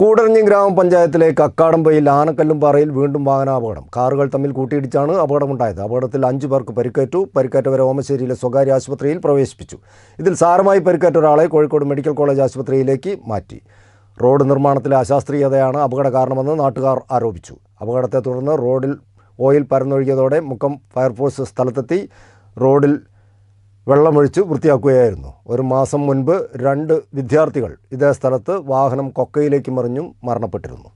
കൂടരഞ്ഞി ഗ്രാമപഞ്ചായത്തിലെ കക്കാടമ്പയിൽ ആനക്കല്ലും പാറയിൽ വീണ്ടും വാഹനാപകടം കാറുകൾ തമ്മിൽ കൂട്ടിയിടിച്ചാണ് അപകടമുണ്ടായത് അപകടത്തിൽ അഞ്ചു പേർക്ക് പരിക്കേറ്റു പരിക്കേറ്റവരെ ഓമശ്ശേരിയിലെ സ്വകാര്യ ആശുപത്രിയിൽ പ്രവേശിപ്പിച്ചു ഇതിൽ സാരമായി പരിക്കേറ്റ ഒരാളെ കോഴിക്കോട് മെഡിക്കൽ കോളേജ് ആശുപത്രിയിലേക്ക് മാറ്റി റോഡ് നിർമ്മാണത്തിലെ അശാസ്ത്രീയതയാണ് അപകട കാരണമെന്ന് നാട്ടുകാർ ആരോപിച്ചു അപകടത്തെ തുടർന്ന് റോഡിൽ ഓയിൽ പരന്നൊഴുകിയതോടെ മുക്കം ഫയർഫോഴ്സ് സ്ഥലത്തെത്തി റോഡിൽ വെള്ളമൊഴിച്ച് വൃത്തിയാക്കുകയായിരുന്നു ഒരു മാസം മുൻപ് രണ്ട് വിദ്യാർത്ഥികൾ ഇതേ സ്ഥലത്ത് വാഹനം കൊക്കയിലേക്ക് മറിഞ്ഞും മരണപ്പെട്ടിരുന്നു